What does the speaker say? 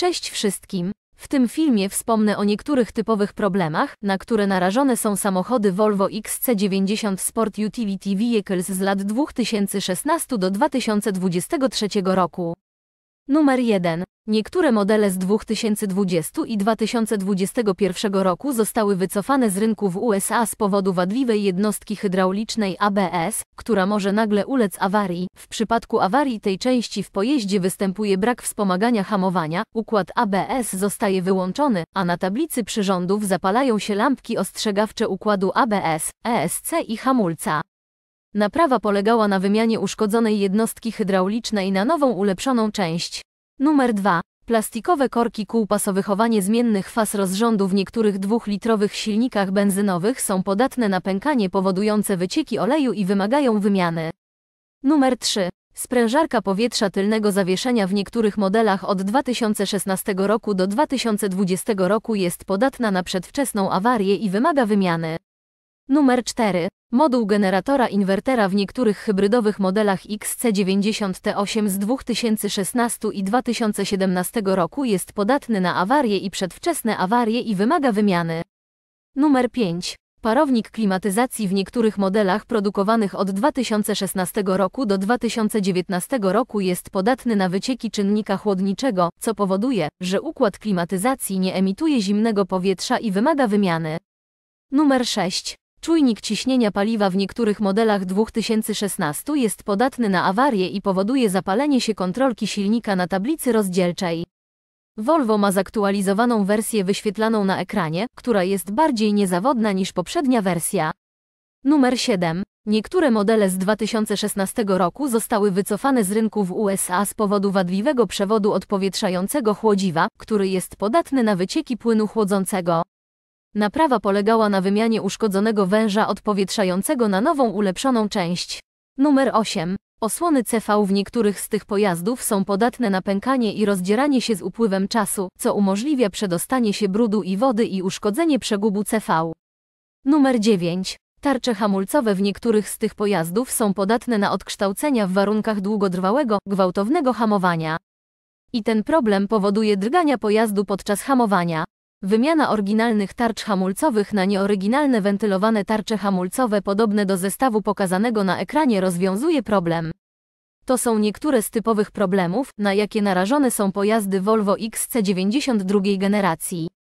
Cześć wszystkim! W tym filmie wspomnę o niektórych typowych problemach, na które narażone są samochody Volvo XC90 Sport Utility Vehicles z lat 2016 do 2023 roku. Numer 1. Niektóre modele z 2020 i 2021 roku zostały wycofane z rynku w USA z powodu wadliwej jednostki hydraulicznej ABS, która może nagle ulec awarii. W przypadku awarii tej części w pojeździe występuje brak wspomagania hamowania, układ ABS zostaje wyłączony, a na tablicy przyrządów zapalają się lampki ostrzegawcze układu ABS, ESC i hamulca. Naprawa polegała na wymianie uszkodzonej jednostki hydraulicznej na nową ulepszoną część. Numer 2. Plastikowe korki kół pasowychowanie zmiennych faz rozrządu w niektórych dwóch silnikach benzynowych są podatne na pękanie powodujące wycieki oleju i wymagają wymiany. Numer 3. Sprężarka powietrza tylnego zawieszenia w niektórych modelach od 2016 roku do 2020 roku jest podatna na przedwczesną awarię i wymaga wymiany. Numer 4. Moduł generatora inwertera w niektórych hybrydowych modelach XC90T8 z 2016 i 2017 roku jest podatny na awarie i przedwczesne awarie i wymaga wymiany. Numer 5. Parownik klimatyzacji w niektórych modelach produkowanych od 2016 roku do 2019 roku jest podatny na wycieki czynnika chłodniczego, co powoduje, że układ klimatyzacji nie emituje zimnego powietrza i wymaga wymiany. Numer 6. Czujnik ciśnienia paliwa w niektórych modelach 2016 jest podatny na awarie i powoduje zapalenie się kontrolki silnika na tablicy rozdzielczej. Volvo ma zaktualizowaną wersję wyświetlaną na ekranie, która jest bardziej niezawodna niż poprzednia wersja. Numer 7. Niektóre modele z 2016 roku zostały wycofane z rynku w USA z powodu wadliwego przewodu odpowietrzającego chłodziwa, który jest podatny na wycieki płynu chłodzącego. Naprawa polegała na wymianie uszkodzonego węża odpowietrzającego na nową ulepszoną część. Numer 8. Osłony CV w niektórych z tych pojazdów są podatne na pękanie i rozdzieranie się z upływem czasu, co umożliwia przedostanie się brudu i wody i uszkodzenie przegubu CV. Numer 9. Tarcze hamulcowe w niektórych z tych pojazdów są podatne na odkształcenia w warunkach długotrwałego, gwałtownego hamowania. I ten problem powoduje drgania pojazdu podczas hamowania. Wymiana oryginalnych tarcz hamulcowych na nieoryginalne wentylowane tarcze hamulcowe podobne do zestawu pokazanego na ekranie rozwiązuje problem. To są niektóre z typowych problemów, na jakie narażone są pojazdy Volvo XC92 generacji.